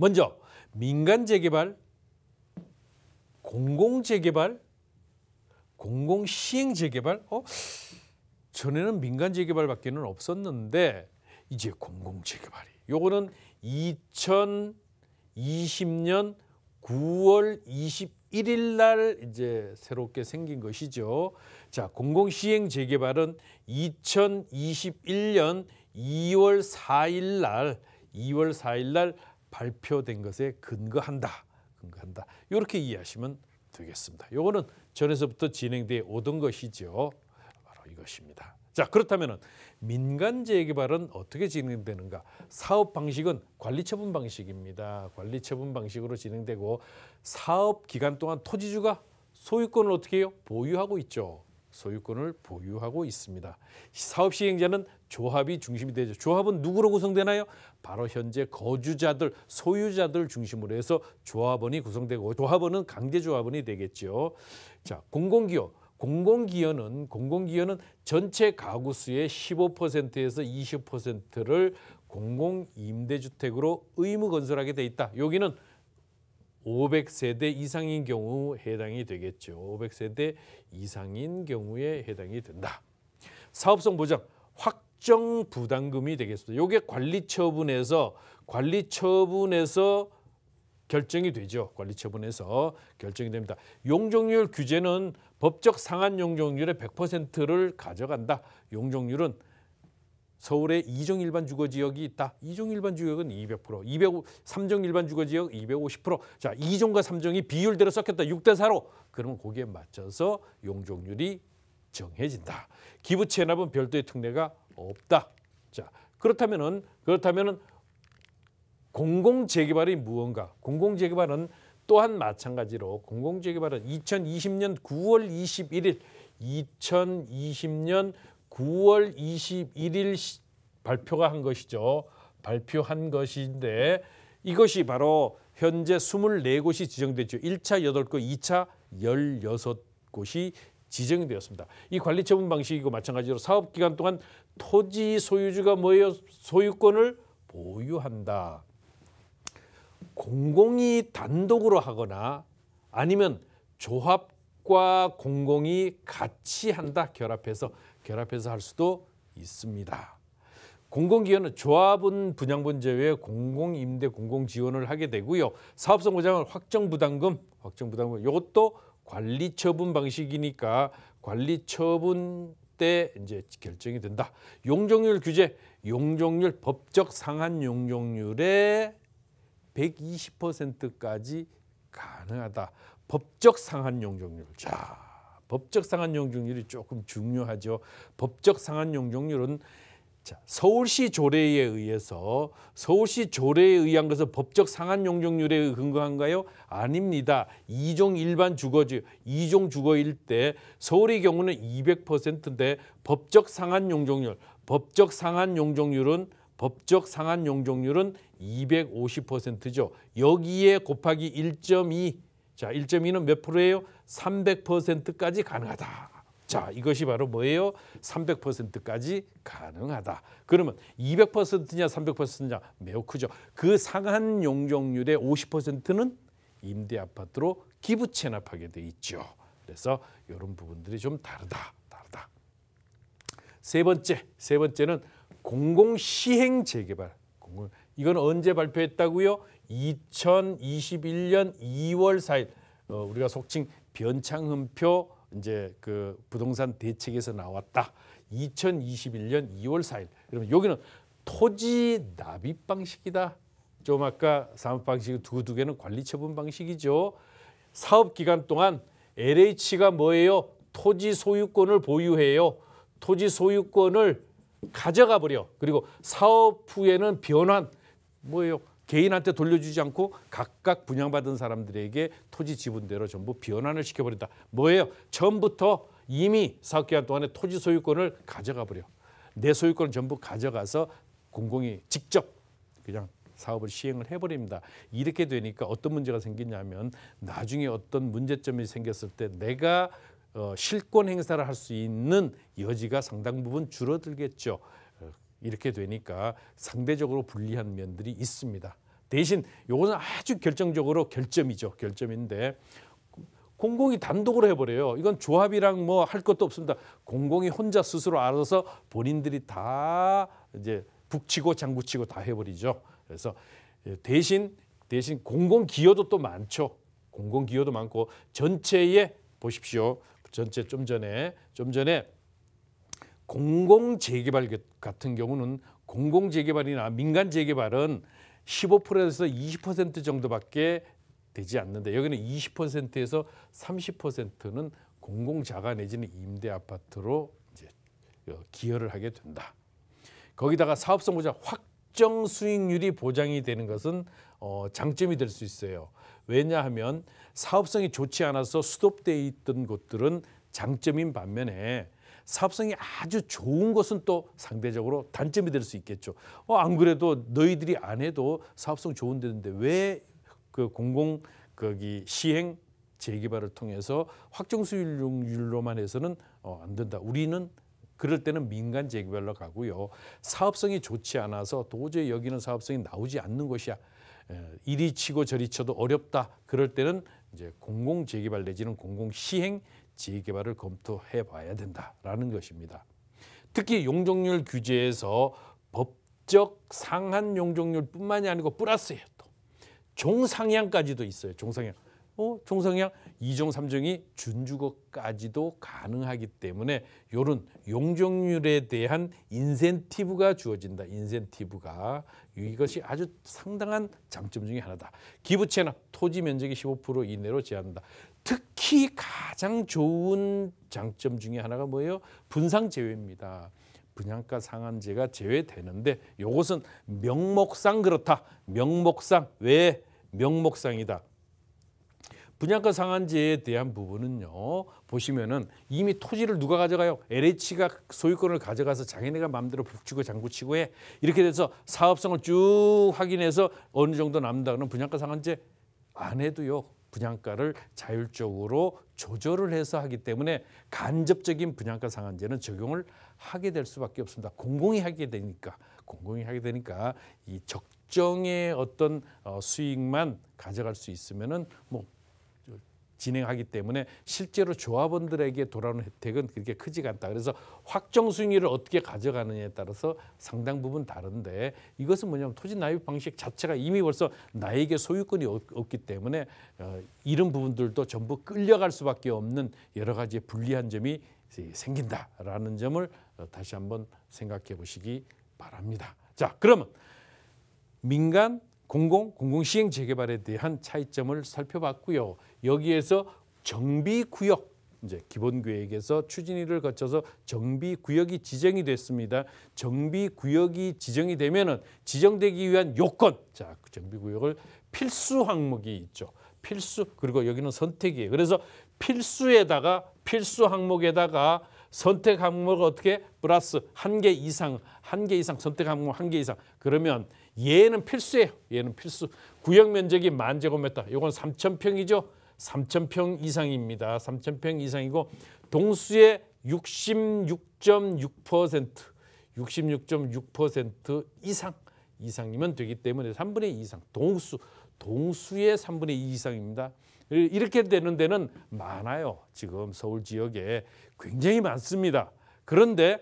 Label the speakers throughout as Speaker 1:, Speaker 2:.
Speaker 1: 먼저 민간 재개발, 공공 재개발, 공공 시행 재개발. 어? 전에는 민간 재개발밖에는 없었는데 이제 공공 재개발이. 요거는 2020년 9월 21일 날 이제 새롭게 생긴 것이죠. 자, 공공 시행 재개발은 2021년 2월 4일 날 2월 4일 날 발표된 것에 근거한다. 근거한다. 이렇게 이해하시면 되겠습니다. 요거는 전에서부터 진행되 오던 것이죠. 바로 이것입니다. 자 그렇다면 민간 재개발은 어떻게 진행되는가? 사업 방식은 관리처분 방식입니다. 관리처분 방식으로 진행되고 사업 기간 동안 토지주가 소유권을 어떻게 해요? 보유하고 있죠. 소유권을 보유하고 있습니다. 사업 시행자는 조합이 중심이 되죠. 조합은 누구로 구성되나요? 바로 현재 거주자들, 소유자들 중심으로 해서 조합원이 구성되고 조합원은 강제조합원이 되겠죠. 자, 공공기업. 공공기여는 공공기여는 전체 가구 수의 15%에서 20%를 공공임대주택으로 의무 건설하게 돼 있다. 여기는 500세대 이상인 경우 해당이 되겠죠. 500세대 이상인 경우에 해당이 된다. 사업성 보장 확정 부담금이 되겠습니다. 이게 관리처분에서 관리처분에서 결정이 되죠. 관리처분에서 결정이 됩니다. 용적률 규제는 법적 상한 용적률의 100%를 가져간다. 용적률은 서울에 2종 일반 주거 지역이 있다. 2종 일반 지역은 200%, 2 0 3종 일반 주거 지역 250%. 자, 2종과 3종이 비율대로 섞였다. 6 대 4로. 그러면 거기에 맞춰서 용적률이 정해진다. 기부채 납은 별도의 특례가 없다. 자, 그렇다면은 그렇다면은 공공 재개발이 무언가? 공공 재개발은 또한 마찬가지로 공공 재개발은 2020년 9월 21일 2020년 9월 21일 시, 발표가 한 것이죠. 발표한 것인데 이것이 바로 현재 24곳이 지정됐죠. 1차 8곳, 2차 16곳이 지정되었습니다. 이 관리 처분 방식이고 마찬가지로 사업 기간 동안 토지 소유주가 뭐예 소유권을 보유한다. 공공이 단독으로 하거나 아니면 조합과 공공이 같이 한다 결합해서 결합해서 할 수도 있습니다. 공공기관은 조합은 분양분 제외 공공임대 공공지원을 하게 되고요. 사업성 보장은 확정부담금, 확정부담금 이것도 관리처분 방식이니까 관리처분 때 이제 결정이 된다. 용적률 규제, 용적률 법적 상한 용적률의 120%까지 가능하다. 법적 상한 용적률. 자, 법적 상한 용적률이 조금 중요하죠. 법적 상한 용적률은 자, 서울시 조례에 의해서 서울시 조례에 의한 것은 법적 상한 용적률에 근거한가요? 아닙니다. 이종 일반 주거지 이종 주거일 때 서울의 경우는 200%인데 법적 상한 용적률 법적 상한 용적률은 법적 상한 용적률은 250%죠. 여기에 곱하기 1.2 자, 1.2는 몇 프로예요? 300%까지 가능하다. 자, 이것이 바로 뭐예요? 300%까지 가능하다. 그러면 200%냐 300%냐 매우 크죠. 그 상한 용적률의 50%는 임대 아파트로 기부 체납하게 돼 있죠. 그래서 이런 부분들이 좀 다르다. 다르다. 세 번째, 세 번째는 공공 시행 재개발. 공공 이건 언제 발표했다고요? 2021년 2월 4일. 어, 우리가 속칭 변창흠표 이제 그 부동산 대책에서 나왔다. 2021년 2월 4일. 그러면 여기는 토지 납입 방식이다. 좀 아까 사업 방식 두두 개는 관리 처분 방식이죠. 사업 기간 동안 LH가 뭐예요? 토지 소유권을 보유해요. 토지 소유권을 가져가 버려. 그리고 사업 후에는 변환 뭐예요? 개인한테 돌려주지 않고 각각 분양받은 사람들에게 토지 지분대로 전부 변환을 시켜버린다. 뭐예요? 처음부터 이미 사업기간 동안에 토지 소유권을 가져가 버려. 내 소유권을 전부 가져가서 공공이 직접 그냥 사업을 시행을 해버립니다. 이렇게 되니까 어떤 문제가 생기냐면 나중에 어떤 문제점이 생겼을 때 내가 어, 실권 행사를 할 수 있는 여지가 상당 부분 줄어들겠죠. 이렇게 되니까 상대적으로 불리한 면들이 있습니다. 대신 요거는 아주 결정적으로 결점이죠. 결점인데 공공이 단독으로 해버려요. 이건 조합이랑 뭐 할 것도 없습니다. 공공이 혼자 스스로 알아서 본인들이 다 이제 북치고 장구치고 다 해버리죠. 그래서 예, 대신 대신 공공 기여도 또 많죠. 공공 기여도 많고 전체에 보십시오. 전체 좀 전에 좀 전에 공공 재개발 같은 경우는 공공 재개발이나 민간 재개발은 15%에서 20% 정도밖에 되지 않는데 여기는 20%에서 30%는 공공 자가 내지는 임대 아파트로 이제 어, 기여를 하게 된다. 거기다가 사업성 보장 확정 수익률이 보장이 되는 것은 어, 장점이 될 수 있어요. 왜냐하면 사업성이 좋지 않아서 수도돼 있던 곳들은 장점인 반면에 사업성이 아주 좋은 것은 또 상대적으로 단점이 될 수 있겠죠. 어, 안 그래도 너희들이 안 해도 사업성 좋은 데인데 왜그 공공 거기 시행 재개발을 통해서 확정 수익률로만 해서는 어, 안 된다. 우리는 그럴 때는 민간 재개발로 가고요. 사업성이 좋지 않아서 도저히 여기는 사업성이 나오지 않는 것이야. 이리 치고 저리 쳐도 어렵다. 그럴 때는 이제 공공 재개발 내지는 공공 시행 재개발을 검토해 봐야 된다라는 것입니다. 특히 용적률 규제에서 법적 상한 용적률뿐만이 아니고 플러스예또 종상향까지도 있어요. 종상향. 어, 종상향 이종삼종이 준주거까지도 가능하기 때문에 요런 용적률에 대한 인센티브가 주어진다. 인센티브가 이것이 아주 상당한 장점 중의 하나다. 기부채납 토지 면적이 15% 이내로 제한한다. 특히 가장 좋은 장점 중에 하나가 뭐예요? 분상 제외입니다. 분양가 상한제가 제외되는데 이것은 명목상 그렇다. 명목상 왜 명목상이다. 분양가 상한제에 대한 부분은요. 보시면은 이미 토지를 누가 가져가요? LH가 소유권을 가져가서 자기네가 마음대로 북치고 장구치고 해. 이렇게 돼서 사업성을 쭉 확인해서 어느 정도 남다 그러면 분양가 상한제 안 해도요. 분양가를 자율적으로 조절을 해서 하기 때문에 간접적인 분양가 상한제는 적용을 하게 될 수밖에 없습니다. 공공이 하게 되니까 공공이 하게 되니까 이 적정의 어떤 어, 수익만 가져갈 수 있으면은 뭐 진행하기 때문에 실제로 조합원들에게 돌아오는 혜택은 그렇게 크지가 않다. 그래서 확정 수익률을 어떻게 가져가느냐에 따라서 상당 부분 다른데 이것은 뭐냐면 토지 납입 방식 자체가 이미 벌써 나에게 소유권이 없기 때문에 어, 이런 부분들도 전부 끌려갈 수밖에 없는 여러 가지 불리한 점이 생긴다라는 점을 어, 다시 한번 생각해 보시기 바랍니다. 자, 그러면 민간 공공, 공공시행 재개발에 대한 차이점을 살펴봤고요. 여기에서 정비구역, 이제 기본계획에서 추진위를 거쳐서 정비구역이 지정이 됐습니다. 정비구역이 지정이 되면은 지정되기 위한 요건, 자, 그 정비구역을 필수 항목이 있죠. 필수, 그리고 여기는 선택이에요. 그래서 필수에다가, 필수 항목에다가 선택 항목을 어떻게 플러스 한 개 이상, 한 개 이상, 선택 항목 한 개 이상. 그러면 얘는 필수예요. 예는 필수. 구역 면적이 만 제곱미터. 이건 3천 평이죠. 3천 평 이상입니다. 3천 평 이상이고 동수의 66.6% 66.6% 이상 이상이면 되기 때문에 3분의 2 이상 동수 동수의 3분의 2 이상입니다. 이렇게 되는 데는 많아요. 지금 서울 지역에 굉장히 많습니다. 그런데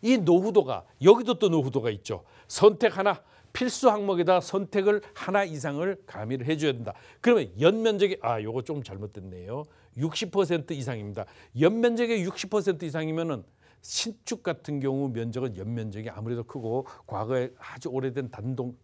Speaker 1: 이 노후도가 여기도 또 노후도가 있죠. 선택 하나 필수 항목에다 선택을 하나 이상을 가미를 해줘야 된다. 그러면 연면적이 아 요거 좀 잘못됐네요. 60% 이상입니다. 연면적의 60% 이상이면은 신축 같은 경우 면적은 연면적이 아무래도 크고 과거에 아주 오래된 단독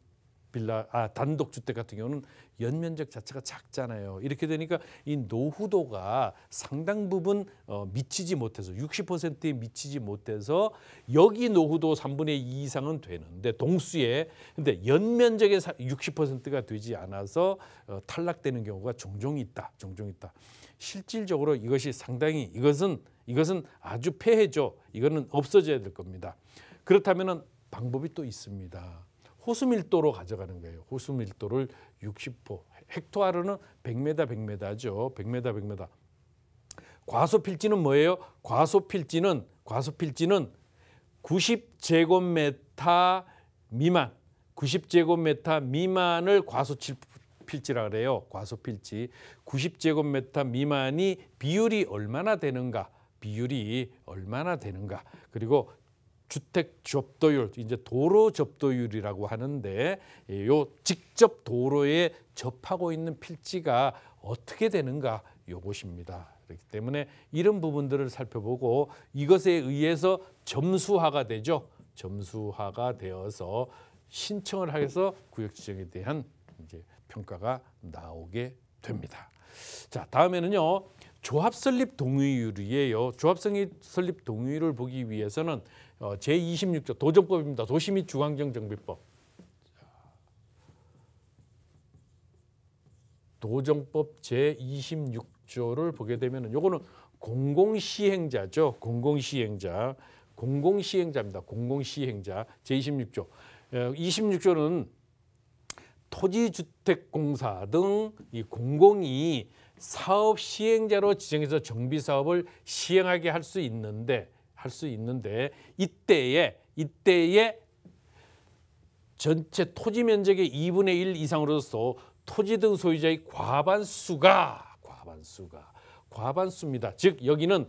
Speaker 1: 빌라 아 단독 주택 같은 경우는 연면적 자체가 작잖아요. 이렇게 되니까 이 노후도가 상당 부분 어, 미치지 못해서 60%에 미치지 못해서 여기 노후도 3분의 2 이상은 되는데 동수에 근데 연면적의 60%가 되지 않아서 어, 탈락되는 경우가 종종 있다. 종종 있다. 실질적으로 이것이 상당히 이것은 이것은 아주 폐해죠. 이거는 없어져야 될 겁니다. 그렇다면은 방법이 또 있습니다. 호수 밀도로 가져가는 거예요. 호수 밀도를 60호. 헥토아르는 100m 100m죠. 100m 100m. 과소 필지는 뭐예요? 과소 필지는 과소 필지는 90제곱미터 미만 90제곱미터 미만을 과소 필지라 그래요. 과소 필지 90제곱미터 미만이 비율이 얼마나 되는가? 비율이 얼마나 되는가? 그리고 주택 접도율, 이제 도로 접도율이라고 하는데 예, 요 직접 도로에 접하고 있는 필지가 어떻게 되는가 요것입니다. 그렇기 때문에 이런 부분들을 살펴보고 이것에 의해서 점수화가 되죠. 점수화가 되어서 신청을 해서 구역 지정에 대한 이제 평가가 나오게 됩니다. 자, 다음에는요. 조합 설립 동의율이에요. 조합 설립 동의율을 보기 위해서는 어, 제26조 도정법입니다. 도시 및 중앙정 정비법. 도정법 제26조를 보게 되면 요거는 공공시행자죠. 공공시행자. 공공시행자입니다. 공공시행자 제26조. 26조는 어, 토지주택공사 등 이 공공이 사업 시행자로 지정해서 정비 사업을 시행하게 할 수 있는데 할수 있는데 이때에 이때에 전체 토지 면적의 2분의 1 이상으로서 토지 등 소유자의 과반수가 과반수가 과반수입니다. 즉 여기는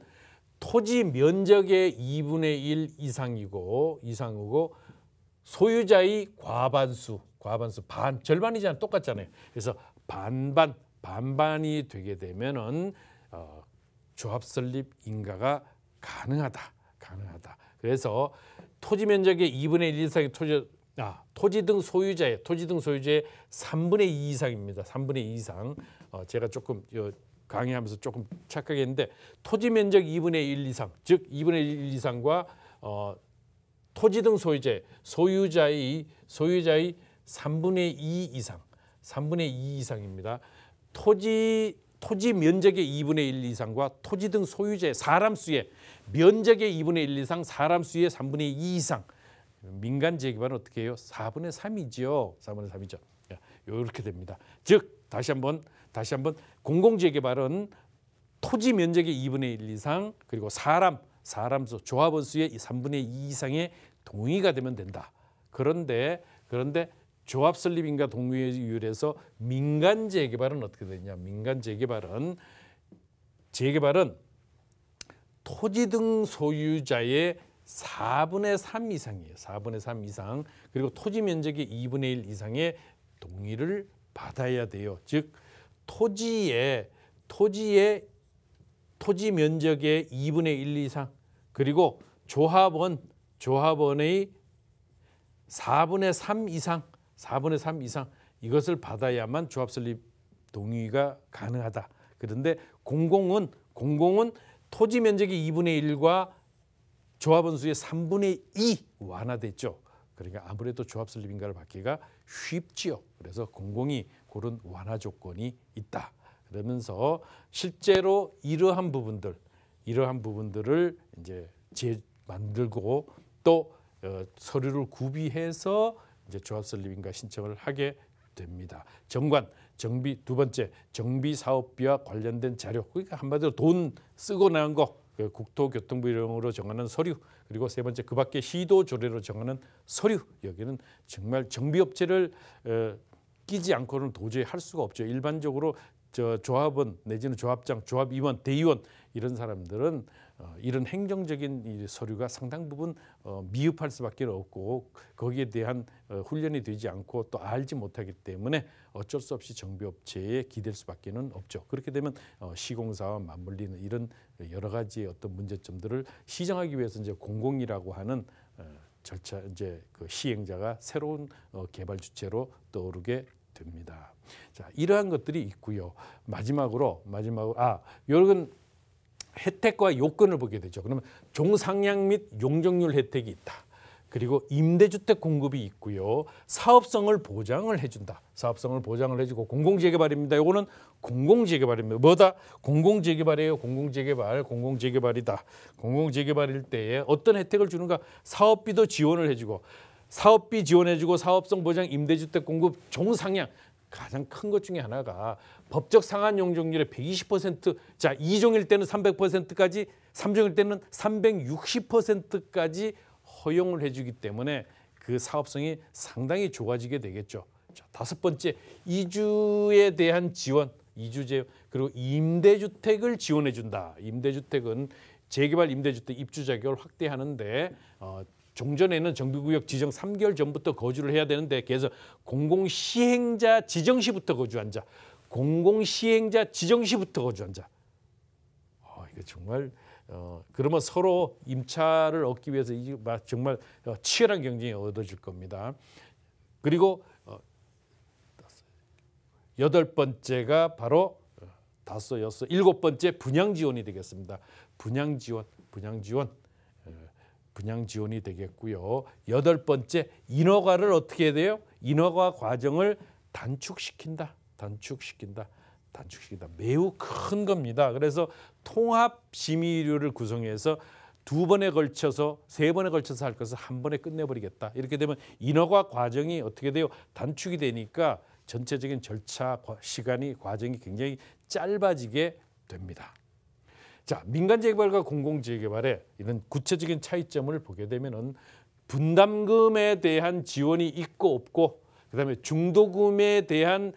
Speaker 1: 토지 면적의 2분의 1 이상이고 이상이고 소유자의 과반수 과반수 반 절반이잖아 요 똑같잖아요. 그래서 반반 반반이 되게 되면은 어, 조합 설립 인가가 가능하다. 가능하다. 그래서 토지 면적의 2분의 1 이상의 토지 아, 토지 등 소유자의 토지 등 소유자의 3분의 2 이상입니다. 3분의 2 이상. 어, 제가 조금 요, 강의하면서 조금 착각했는데 토지 면적 2분의 1 이상, 즉 2분의 1 이상과 어, 토지 등 소유자 소유자의 소유자의 3분의 2 이상, 3분의 2 이상입니다. 토지 토지 면적의 2분의 1 이상과 토지 등 소유자의 사람 수의 면적의 2분의 1 이상, 사람 수의 3분의 2 이상. 민간 재개발은 어떻게 해요? 4분의 3이죠. 4분의 3이죠. 이렇게 예, 됩니다. 즉 다시 한번 다시 한번 공공 재개발은 토지 면적의 2분의 1 이상 그리고 사람 사람 수 조합원 수의 3분의 2 이상의 동의가 되면 된다. 그런데 그런데 조합 설립인가 동의율에서 민간 재개발은 어떻게 되냐? 민간 재개발은 재개발은 토지 등 소유자의 4분의 3 이상이에요. 4분의 3 이상 그리고 토지 면적의 2분의 1 이상의 동의를 받아야 돼요. 즉 토지의 토지의 토지 면적의 2분의 1 이상 그리고 조합원 조합원의 4분의 3 이상 4분의 3 이상 이것을 받아야만 조합설립 동의가 가능하다. 그런데 공공은 공공은 토지 면적의 2분의 1과 조합원 수의 3분의 2 완화됐죠. 그러니까 아무래도 조합 설립 인가를 받기가 쉽지요. 그래서 공공이 그런 완화 조건이 있다. 그러면서 실제로 이러한 부분들, 이러한 부분들을 이제 제 만들고 또 어, 서류를 구비해서 이제 조합 설립인가 신청을 하게 됩니다. 정관 정비 두 번째 정비 사업비와 관련된 자료 그러니까 한마디로 돈 쓰고 나온 거국토교통부이름으로 그 정하는 서류 그리고 세 번째 그 밖에 시도 조례로 정하는 서류 여기는 정말 정비업체를 어, 끼지 않고는 도저히 할 수가 없죠. 일반적으로 저 조합원 내지는 조합장, 조합위원, 대의원 이런 사람들은 어, 이런 행정적인 서류가 상당 부분 어, 미흡할 수밖에 없고 거기에 대한 어, 훈련이 되지 않고 또 알지 못하기 때문에 어쩔 수 없이 정비업체에 기댈 수밖에는 없죠. 그렇게 되면 시공사와 맞물리는 이런 여러 가지 어떤 문제점들을 시정하기 위해서 이제 공공이라고 하는 절차 이제 그 시행자가 새로운 개발 주체로 떠오르게 됩니다. 자 이러한 것들이 있고요. 마지막으로 마지막으로 아 요런 혜택과 요건을 보게 되죠. 그러면 종상향 및 용적률 혜택이 있다. 그리고 임대주택 공급이 있고요. 사업성을 보장을 해준다. 사업성을 보장을 해주고 공공재개발입니다. 요거는 공공재개발입니다. 뭐다? 공공재개발이에요. 공공재개발, 공공재개발이다. 공공재개발일 때에 어떤 혜택을 주는가? 사업비도 지원을 해주고 사업비 지원해주고 사업성 보장 임대주택 공급 종상향 가장 큰 것 중에 하나가 법적 상한 용적률의 120%, 자, 2종일 때는 300%까지, 3종일 때는 360%까지 허용을 해주기 때문에 그 사업성이 상당히 좋아지게 되겠죠. 자, 다섯 번째, 이주에 대한 지원, 이주제 그리고 임대주택을 지원해준다. 임대주택은 재개발 임대주택 입주자격을 확대하는데 어, 종전에는 정비구역 지정 3개월 전부터 거주를 해야 되는데 계속 공공시행자 지정시부터 거주한 자, 공공시행자 지정시부터 거주한 자. 어, 아, 이거 정말 어, 그러면 서로 임차를 얻기 위해서 정말 어, 치열한 경쟁이 얻어질 겁니다. 그리고 어, 여덟 번째가 바로 어, 다섯, 여섯, 일곱 번째 분양 지원이 되겠습니다. 분양 지원, 분양 지원. 분양 지원이 되겠고요. 여덟 번째 인허가를 어떻게 해야 돼요? 인허가 과정을 단축시킨다. 단축시킨다. 단축시킨다. 매우 큰 겁니다. 그래서 통합 심의료를 구성해서 두 번에 걸쳐서 세 번에 걸쳐서 할 것을 한 번에 끝내버리겠다. 이렇게 되면 인허가 과정이 어떻게 돼요? 단축이 되니까 전체적인 절차 시간이 과정이 굉장히 짧아지게 됩니다. 자, 민간 재개발과 공공 재개발의 이런 구체적인 차이점을 보게 되면은 분담금에 대한 지원이 있고 없고 그다음에 중도금에 대한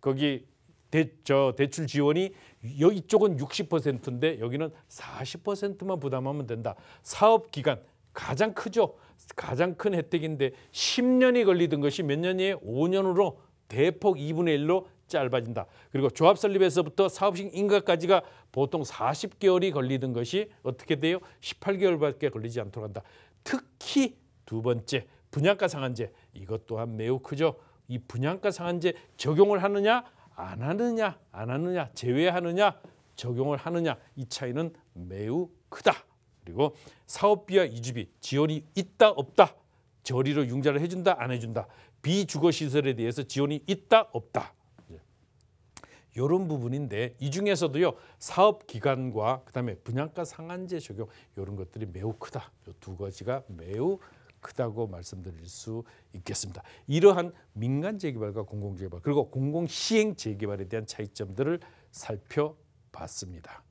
Speaker 1: 거기 대, 저 대출 지원이 이쪽은 60%인데 여기는 40%만 부담하면 된다. 사업 기간 가장 크죠. 가장 큰 혜택인데 10년이 걸리던 것이 몇 년이에요? 5년으로 대폭 2분의 1로 짧아진다. 그리고 조합 설립에서부터 사업 시 인가까지가 보통 40개월이 걸리던 것이 어떻게 돼요? 18개월밖에 걸리지 않도록 한다. 특히 두 번째 분양가 상한제 이것 또한 매우 크죠. 이 분양가 상한제 적용을 하느냐 안 하느냐 안 하느냐 제외하느냐 적용을 하느냐 이 차이는 매우 크다. 그리고 사업비와 이주비 지원이 있다 없다 저리로 융자를 해준다 안 해준다 비주거시설에 대해서 지원이 있다 없다 이런 부분인데 이 중에서도요 사업 기간과 그다음에 분양가 상한제 적용 이런 것들이 매우 크다. 이두 가지가 매우 크다고 말씀드릴 수 있겠습니다. 이러한 민간 재개발과 공공 재개발 그리고 공공 시행 재개발에 대한 차이점들을 살펴봤습니다.